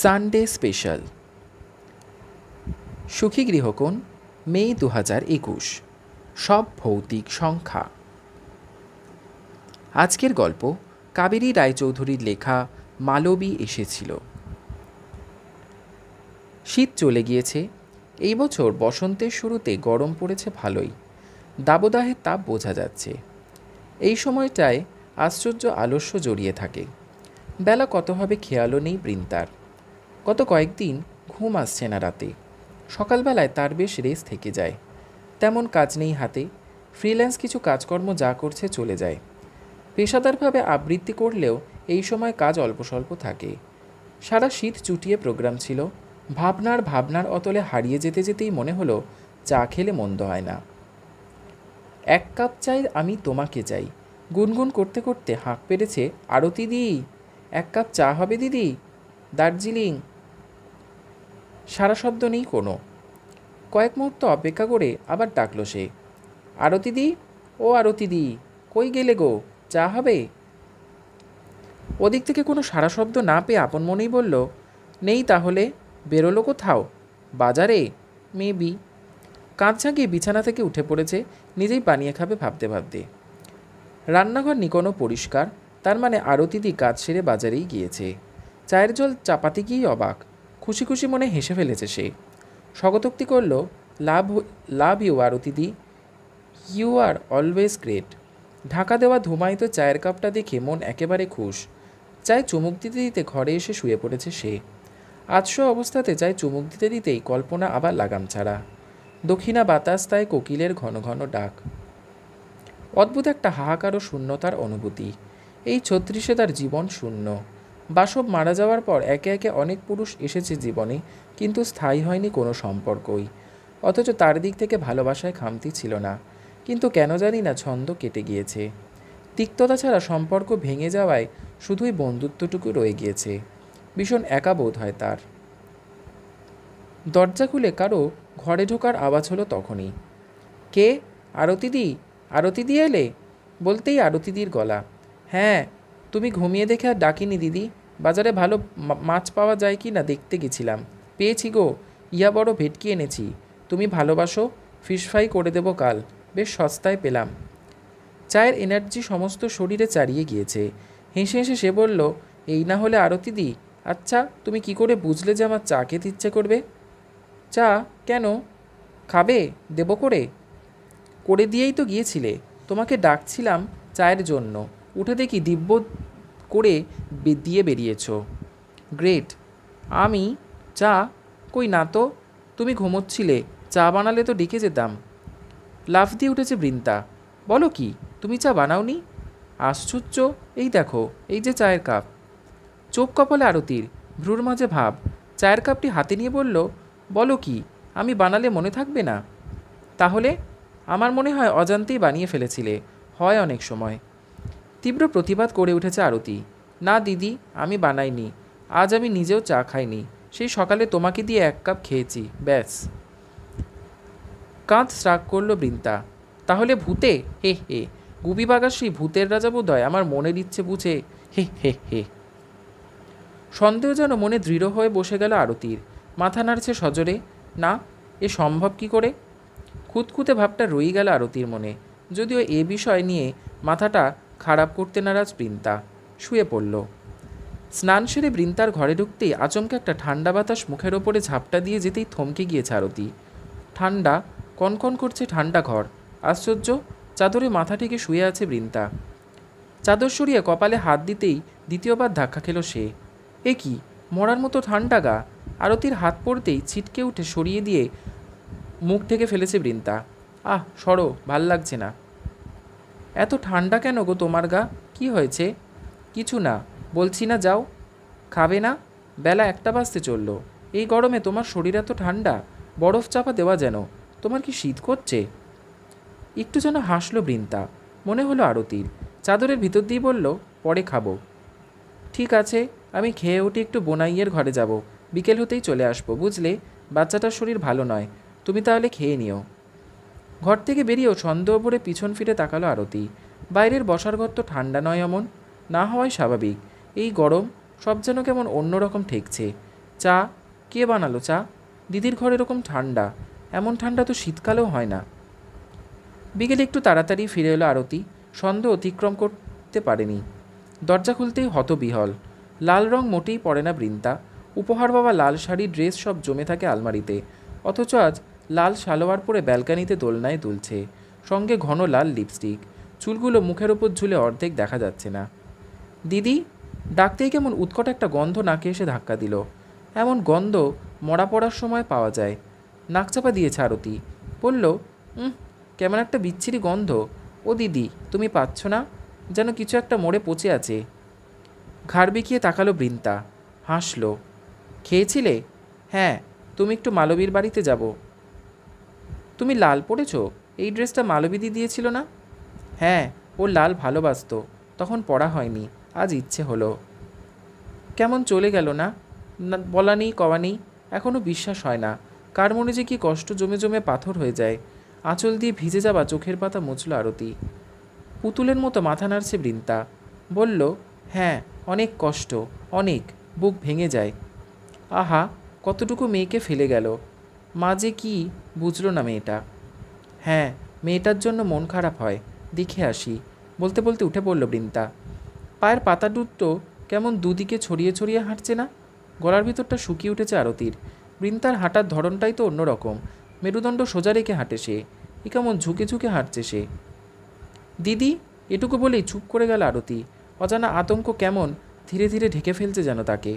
Sunday special সুখী গৃহকোণ মে দু হাজার একুশ সব ভৌতিক সংখ্যা আজকের গল্প কাবেরী রায়চৌধুরীর লেখা মালবী এসেছিল শীত চলে গিয়েছে এই বছর বসন্তের শুরুতে গরম পড়েছে ভালোই দাবদাহের তাপ বোঝা যাচ্ছে এই সময়টায় আশ্চর্য আলস্য জড়িয়ে থাকে বেলা কত হবে খেয়ালও নেই বৃন্তার গত কয়েকদিন ঘুম আসছে না রাতে সকালবেলায় তার বেশ রেস থেকে যায় তেমন কাজ নেই হাতে ফ্রিল্যান্স কিছু কাজকর্ম যা করছে চলে যায় পেশাদারভাবে আবৃত্তি করলেও এই সময় কাজ অল্প স্বল্প থাকে সারা শীত চুটিয়ে প্রোগ্রাম ছিল ভাবনার ভাবনার অতলে হারিয়ে যেতে যেতেই মনে হলো চা খেলে মন্দ হয় না এক কাপ চাই আমি তোমাকে চাই গুনগুন করতে করতে হাঁক পেরেছে আরতি দিই এক কাপ চা হবে দিদি দার্জিলিং সারা শব্দ নেই কোনো কয়েক মুহূর্ত অপেক্ষা করে আবার ডাকলো সে আরতি দি ও আরতি দি কই গেলে গো চা হবে ওদিক থেকে কোনো সারা শব্দ না পেয়ে আপন মনেই বলল নেই তাহলে বেরোলো কোথাও বাজারে মেবি কাঁধ ছাঁকিয়ে বিছানা থেকে উঠে পড়েছে নিজেই পানিয়ে খাবে ভাবতে ভাবতে রান্নাঘর নিকোনো পরিষ্কার তার মানে আরতিদি কাজ সেরে বাজারেই গিয়েছে চায়ের জল চাপাতে গিয়েই অবাক খুশি খুশি মনে হেসে ফেলেছে সে স্বগতোক্তি করল লাভ লাভ ইউ আর অতিথি you are always great Dhaka দেওয়া ধুমায়িত চায়ের কাপটা দেখে মন একেবারে খুশ চাই চুমুক দিতে দিতে ঘরে এসে শুয়ে পড়েছে সে আজশো অবস্থাতে চাই চুমুক দিতে দিতেই কল্পনা আবার লাগাম ছাড়া দক্ষিণা বাতাস তাই কোকিলের ঘন ঘন ডাক অদ্ভুত একটা হাহাকার ও শূন্যতার অনুভূতি এই ছত্রিশে তার জীবন শূন্য বাসব মারা যাওয়ার পর একে একে অনেক পুরুষ এসেছে জীবনে কিন্তু স্থায়ী হয়নি কোনো সম্পর্কই অথচ তার দিক থেকে ভালোবাসায় খামতি ছিল না কিন্তু কেন জানি না ছন্দ কেটে গিয়েছে তিক্ততা ছাড়া সম্পর্ক ভেঙে যাওয়ায় শুধুই বন্ধুত্বটুকু রয়ে গিয়েছে ভীষণ একা বোধ হয় তার দরজা খুলে কারো ঘরে ঢোকার আওয়াজ হলো তখনই কে আরতিদি আরতিদি এলে বলতেই আরতিদির গলা হ্যাঁ তুমি ঘুমিয়ে দেখে আর ডাকিনি দিদি বাজারে ভালো মাছ পাওয়া যায় কি না দেখতে গেছিলাম পেয়েছি গো ইয়া বড় ভেটকি এনেছি তুমি ভালোবাসো ফিশ ফ্রাই করে দেবো কাল বেশ সস্তায় পেলাম চায়ের এনার্জি সমস্ত শরীরে চারিয়ে গিয়েছে হেসে হেসে সে বলল এই না হলে আরতি দি আচ্ছা তুমি কি করে বুঝলে যে আমার চা খেতে ইচ্ছে করবে চা কেন খাবে দেব করে করে দিয়েই তো গিয়েছিলে তোমাকে ডাকছিলাম চায়ের জন্য উঠে দেখি দিব্য করে দিয়ে বেরিয়েছ গ্রেট আমি চা কই না তো তুমি ঘুমোচ্ছিলে চা বানালে তো ডেকে যেতাম লাফ দিয়ে উঠেছে বৃন্তা বলো কি তুমি চা বানাওনি আশ্চর্য এই দেখো এই যে চায়ের কাপ চোখ কপালে আরতির ভ্রুর মাঝে ভাব চায়ের কাপটি হাতে নিয়ে বলল বলো কি আমি বানালে মনে থাকবে না তাহলে আমার মনে হয় অজান্তেই বানিয়ে ফেলেছিলে হয় অনেক সময় তীব্র প্রতিবাদ করে উঠেছে আরতি না দিদি আমি বানাইনি আজ আমি নিজেও চা খাইনি সেই সকালে তোমাকে দিয়ে এক কাপ খেয়েছি ব্যাস কাঁধ শ্রাগ করল বৃন্তা তাহলে ভূতে হে হে বাগার সেই ভূতের রাজা বোধয় আমার মনের ইচ্ছে বুঝে হে হে হে সন্দেহ যেন মনে দৃঢ় হয়ে বসে গেল আরতির মাথা নাড়ছে সজরে না এ সম্ভব কি করে খুঁতখুতে ভাবটা রয়ে গেল আরতির মনে যদিও এ বিষয় নিয়ে মাথাটা খারাপ করতে নারাজ বৃন্তা শুয়ে পড়ল স্নান সেরে বৃন্তার ঘরে ঢুকতেই আচমকে একটা ঠান্ডা বাতাস মুখের ওপরে ঝাপটা দিয়ে যেতেই থমকে গিয়ে ছারতি ঠান্ডা কনকন করছে ঠান্ডা ঘর আশ্চর্য চাদরে মাথা ঠেকে শুয়ে আছে বৃন্তা চাদর সরিয়ে কপালে হাত দিতেই দ্বিতীয়বার ধাক্কা খেল সে এ কি মরার মতো ঠান্ডা গা আরতির হাত পড়তেই ছিটকে উঠে সরিয়ে দিয়ে মুখ থেকে ফেলেছে বৃন্তা আহ সরো ভাল লাগছে না এত ঠান্ডা কেন গো তোমার গা কি হয়েছে কিছু না বলছি না যাও খাবে না বেলা একটা বাজতে চললো এই গরমে তোমার শরীর এত ঠান্ডা বরফ চাপা দেওয়া যেন তোমার কি শীত করছে একটু যেন হাসলো বৃন্তা মনে হলো আরতির চাদরের ভিতর দিয়ে বলল পরে খাবো ঠিক আছে আমি খেয়ে উঠে একটু বোনাইয়ের ঘরে যাব বিকেল হতেই চলে আসবো বুঝলে বাচ্চাটার শরীর ভালো নয় তুমি তাহলে খেয়ে নিও ঘর থেকে বেরিয়েও সন্দেহ ভরে পিছন ফিরে তাকালো আরতি বাইরের বসার ঘর তো ঠান্ডা নয় এমন না হওয়াই স্বাভাবিক এই গরম সব যেন কেমন অন্যরকম ঠেকছে চা কে বানালো চা দিদির ঘর এরকম ঠান্ডা এমন ঠান্ডা তো শীতকালেও হয় না বিকেলে একটু তাড়াতাড়ি ফিরে এলো আরতি সন্দেহ অতিক্রম করতে পারেনি দরজা খুলতেই হতবিহল লাল রং মোটেই পড়ে না বৃন্তা উপহার বাবা লাল শাড়ি ড্রেস সব জমে থাকে আলমারিতে অথচ আজ লাল সালোয়ার পরে ব্যালকানিতে দোলনায় দুলছে সঙ্গে ঘন লাল লিপস্টিক চুলগুলো মুখের ওপর ঝুলে অর্ধেক দেখা যাচ্ছে না দিদি ডাকতেই কেমন উৎকট একটা গন্ধ নাকে এসে ধাক্কা দিল এমন গন্ধ মরা পড়ার সময় পাওয়া যায় নাক চাপা দিয়েছে আরতি বলল কেমন একটা বিচ্ছিরি গন্ধ ও দিদি তুমি পাচ্ছ না যেন কিছু একটা মোড়ে পচে আছে ঘাড় বিকিয়ে তাকালো বৃন্তা হাসল খেয়েছিলে হ্যাঁ তুমি একটু মালবীর বাড়িতে যাবো তুমি লাল পরেছো এই ড্রেসটা মালবিদি দিয়েছিল না হ্যাঁ ও লাল ভালোবাসত তখন পড়া হয়নি আজ ইচ্ছে হলো কেমন চলে গেল না বলা নেই কওয়া নেই এখনও বিশ্বাস হয় না কার মনে যে কি কষ্ট জমে জমে পাথর হয়ে যায় আঁচল দিয়ে ভিজে যাওয়া চোখের পাতা মুছল আরতি পুতুলের মতো মাথা নাড়ছে বৃন্তা বলল হ্যাঁ অনেক কষ্ট অনেক বুক ভেঙে যায় আহা কতটুকু মেয়েকে ফেলে গেল মা যে কী বুঝলো না মেয়েটা হ্যাঁ মেয়েটার জন্য মন খারাপ হয় দেখে আসি বলতে বলতে উঠে পড়ল বৃন্তা পায়ের পাতা দুটো কেমন দুদিকে ছড়িয়ে ছড়িয়ে হাঁটছে না গলার ভিতরটা শুকিয়ে উঠেছে আরতির বৃন্তার হাঁটার ধরনটাই তো অন্যরকম মেরুদণ্ড সোজা রেখে হাঁটে সে এ কেমন ঝুঁকে ঝুঁকে হাঁটছে সে দিদি এটুকু বলেই চুপ করে গেল আরতি অজানা আতঙ্ক কেমন ধীরে ধীরে ঢেকে ফেলছে যেন তাকে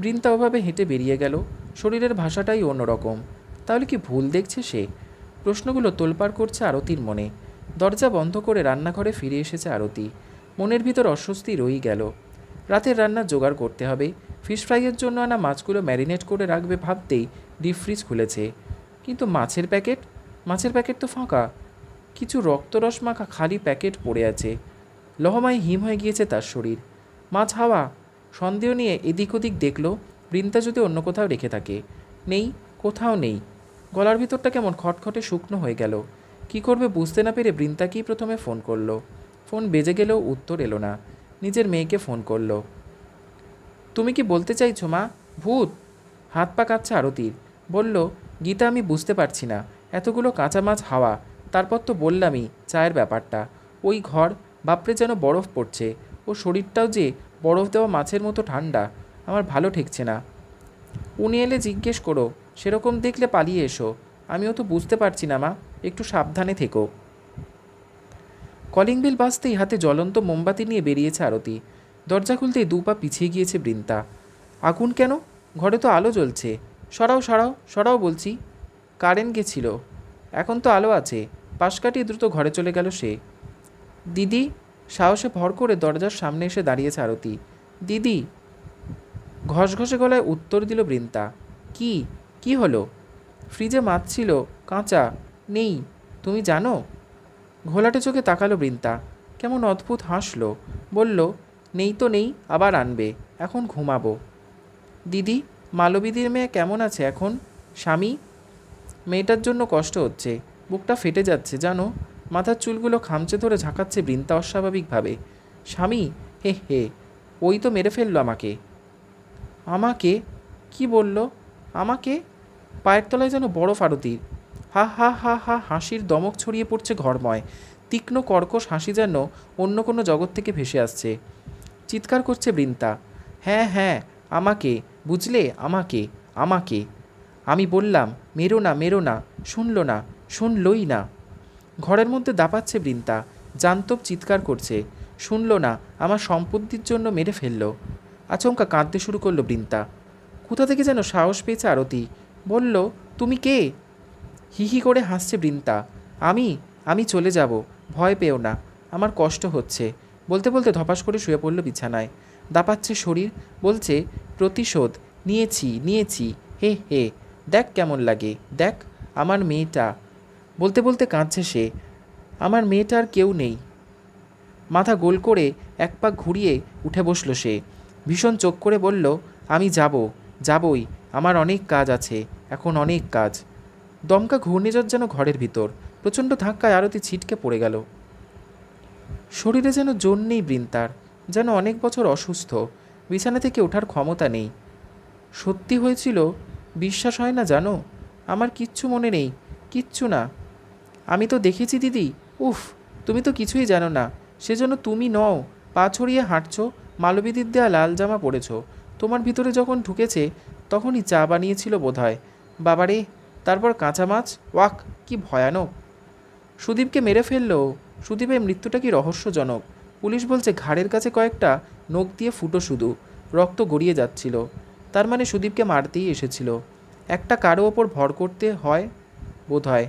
বৃন্তা ওভাবে হেঁটে বেরিয়ে গেল শরীরের ভাষাটাই অন্যরকম তাহলে কি ভুল দেখছে সে প্রশ্নগুলো তোলপাড় করছে আরতির মনে দরজা বন্ধ করে রান্নাঘরে ফিরে এসেছে আরতি মনের ভিতর অস্বস্তি রই গেল রাতের রান্না জোগাড় করতে হবে ফিশ ফ্রাইয়ের জন্য আনা মাছগুলো ম্যারিনেট করে রাখবে ভাবতেই ডিপ ফ্রিজ খুলেছে কিন্তু মাছের প্যাকেট মাছের প্যাকেট তো ফাঁকা কিছু রক্তরস মাখা খালি প্যাকেট পড়ে আছে লহমায় হিম হয়ে গিয়েছে তার শরীর মাছ হাওয়া সন্দেহ নিয়ে এদিক ওদিক দেখল বৃন্দা যদি অন্য কোথাও রেখে থাকে নেই কোথাও নেই গলার ভিতরটা কেমন খটখটে শুকনো হয়ে গেল কি করবে বুঝতে না পেরে বৃন্দাকেই প্রথমে ফোন করলো ফোন বেজে গেলেও উত্তর এলো না নিজের মেয়েকে ফোন করলো তুমি কি বলতে চাইছো মা ভূত হাত পা কাচ্ছে আরতির বলল গীতা আমি বুঝতে পারছি না এতগুলো কাঁচা মাছ হাওয়া তারপর তো বললামই চায়ের ব্যাপারটা ওই ঘর বাপরে যেন বরফ পড়ছে ও শরীরটাও যে বরফ দেওয়া মাছের মতো ঠান্ডা আমার ভালো ঠেকছে না উনি এলে জিজ্ঞেস করো সেরকম দেখলে পালিয়ে এসো আমিও তো বুঝতে পারছি না মা একটু সাবধানে থেকো কলিং বিল বাঁচতেই হাতে জ্বলন্ত মোমবাতি নিয়ে বেরিয়েছে আরতি দরজা খুলতেই দু পা পিছিয়ে গিয়েছে বৃন্তা আগুন কেন ঘরে তো আলো জ্বলছে সরাও সরাও সরাও বলছি কারেন্ট গেছিল এখন তো আলো আছে পাশ কাটিয়ে দ্রুত ঘরে চলে গেল সে দিদি সাহসে ভর করে দরজার সামনে এসে দাঁড়িয়েছে আরতি দিদি ঘসঘসে গলায় উত্তর দিল বৃন্তা কি কি হলো ফ্রিজে মাছ ছিল কাঁচা নেই তুমি জানো ঘোলাটে চোখে তাকালো বৃন্তা কেমন অদ্ভুত হাসলো বলল নেই তো নেই আবার আনবে এখন ঘুমাবো দিদি মালবিদির মেয়ে কেমন আছে এখন স্বামী মেয়েটার জন্য কষ্ট হচ্ছে বুকটা ফেটে যাচ্ছে জানো মাথার চুলগুলো খামচে ধরে ঝাঁকাচ্ছে বৃন্তা অস্বাভাবিকভাবে স্বামী হে হে ওই তো মেরে ফেললো আমাকে আমাকে কি বলল আমাকে পায়ের তলায় যেন বড় ফারতির হা হা হা হা হাসির দমক ছড়িয়ে পড়ছে ঘরময় তীক্ষ্ণ কর্কশ হাসি যেন অন্য কোনো জগৎ থেকে ভেসে আসছে চিৎকার করছে বৃন্তা হ্যাঁ হ্যাঁ আমাকে বুঝলে আমাকে আমাকে আমি বললাম মেরো না মেরো না শুনল না শুনলই না ঘরের মধ্যে দাপাচ্ছে বৃন্তা জান্তব চিৎকার করছে শুনল না আমার সম্পত্তির জন্য মেরে ফেলল আচমকা কাঁদতে শুরু করলো বৃন্তা কোথা থেকে যেন সাহস পেয়েছে আরতি বলল তুমি কে হিহি করে হাসছে বৃন্তা আমি আমি চলে যাব ভয় পেও না আমার কষ্ট হচ্ছে বলতে বলতে ধপাস করে শুয়ে পড়ল বিছানায় দাপাচ্ছে শরীর বলছে প্রতিশোধ নিয়েছি নিয়েছি হে হে দেখ কেমন লাগে দেখ আমার মেয়েটা বলতে বলতে কাঁদছে সে আমার মেয়েটার কেউ নেই মাথা গোল করে এক পাক ঘুরিয়ে উঠে বসলো সে ভীষণ চোখ করে বলল আমি যাব যাবই আমার অনেক কাজ আছে এখন অনেক কাজ দমকা ঘূর্ণিঝড় যেন ঘরের ভিতর প্রচণ্ড ধাক্কায় আরতি ছিটকে পড়ে গেল শরীরে যেন জোর নেই বৃন্তার যেন অনেক বছর অসুস্থ বিছানা থেকে ওঠার ক্ষমতা নেই সত্যি হয়েছিল বিশ্বাস হয় না জানো আমার কিচ্ছু মনে নেই কিচ্ছু না আমি তো দেখেছি দিদি উফ তুমি তো কিছুই জানো না সেজন্য তুমি নও পা ছড়িয়ে হাঁটছো মালবীদির দেয়া লাল জামা পরেছ তোমার ভিতরে যখন ঢুকেছে তখনই চা বানিয়েছিল বোধহয় বাবারে তারপর কাঁচা মাছ ওয়াক কি ভয়ানক সুদীপকে মেরে ফেললো সুদীপের মৃত্যুটা কি রহস্যজনক পুলিশ বলছে ঘাড়ের কাছে কয়েকটা নখ দিয়ে ফুটো শুধু রক্ত গড়িয়ে যাচ্ছিল তার মানে সুদীপকে মারতেই এসেছিল একটা কারো ওপর ভর করতে হয় বোধ হয়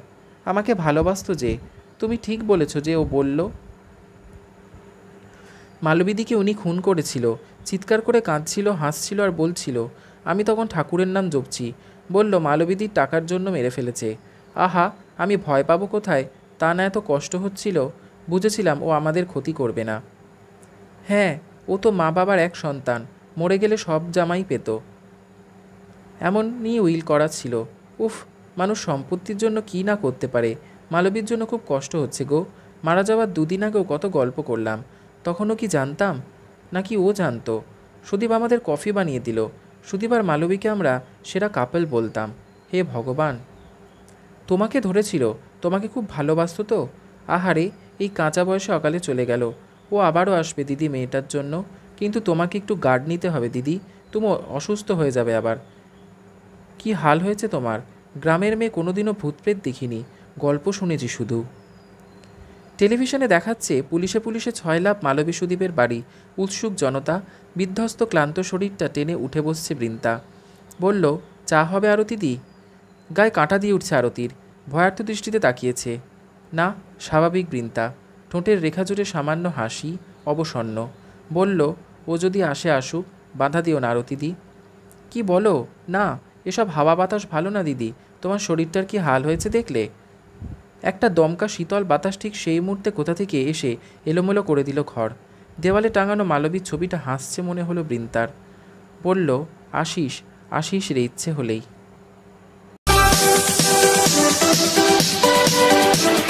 আমাকে ভালোবাসত যে তুমি ঠিক বলেছ যে ও বলল মালবীদিকে উনি খুন করেছিল চিৎকার করে কাঁদছিল হাসছিল আর বলছিল আমি তখন ঠাকুরের নাম জপছি বলল মালবিদির টাকার জন্য মেরে ফেলেছে আহা আমি ভয় পাবো কোথায় তা না এত কষ্ট হচ্ছিল বুঝেছিলাম ও আমাদের ক্ষতি করবে না হ্যাঁ ও তো মা বাবার এক সন্তান মরে গেলে সব জামাই পেত এমন নিয়ে উইল করা ছিল উফ মানুষ সম্পত্তির জন্য কী না করতে পারে মালবীর জন্য খুব কষ্ট হচ্ছে গো মারা যাওয়ার দুদিন আগেও কত গল্প করলাম তখনও কি জানতাম নাকি ও জানতো সুদীপ আমাদের কফি বানিয়ে দিল সুদীপ আর মালবীকে আমরা সেরা কাপেল বলতাম হে ভগবান তোমাকে ধরেছিল তোমাকে খুব ভালোবাসত তো আহারে এই কাঁচা বয়সে অকালে চলে গেল ও আবারও আসবে দিদি মেয়েটার জন্য কিন্তু তোমাকে একটু গার্ড নিতে হবে দিদি তুমি অসুস্থ হয়ে যাবে আবার কি হাল হয়েছে তোমার গ্রামের মেয়ে কোনোদিনও ভূতপ্রেত দেখিনি গল্প শুনেছি শুধু টেলিভিশনে দেখাচ্ছে পুলিশে পুলিশে ছয় লাভ মালবী সুদীপের বাড়ি উৎসুক জনতা বিধ্বস্ত ক্লান্ত শরীরটা টেনে উঠে বসছে বৃন্তা বলল চা হবে আরতি দি গায়ে কাঁটা দিয়ে উঠছে আরতির ভয়ার্থ দৃষ্টিতে তাকিয়েছে না স্বাভাবিক বৃন্তা ঠোঁটের রেখা জুড়ে সামান্য হাসি অবসন্ন বলল ও যদি আসে আসুক বাধা দিও না আরতিদি কি বলো না এসব হাওয়া বাতাস ভালো না দিদি তোমার শরীরটার কি হাল হয়েছে দেখলে একটা দমকা শীতল বাতাস ঠিক সেই মুহূর্তে কোথা থেকে এসে এলোমেলো করে দিল ঘর দেওয়ালে টাঙানো মালবীর ছবিটা হাসছে মনে হলো বৃন্তার বলল আশিস আশিস রে ইচ্ছে হলেই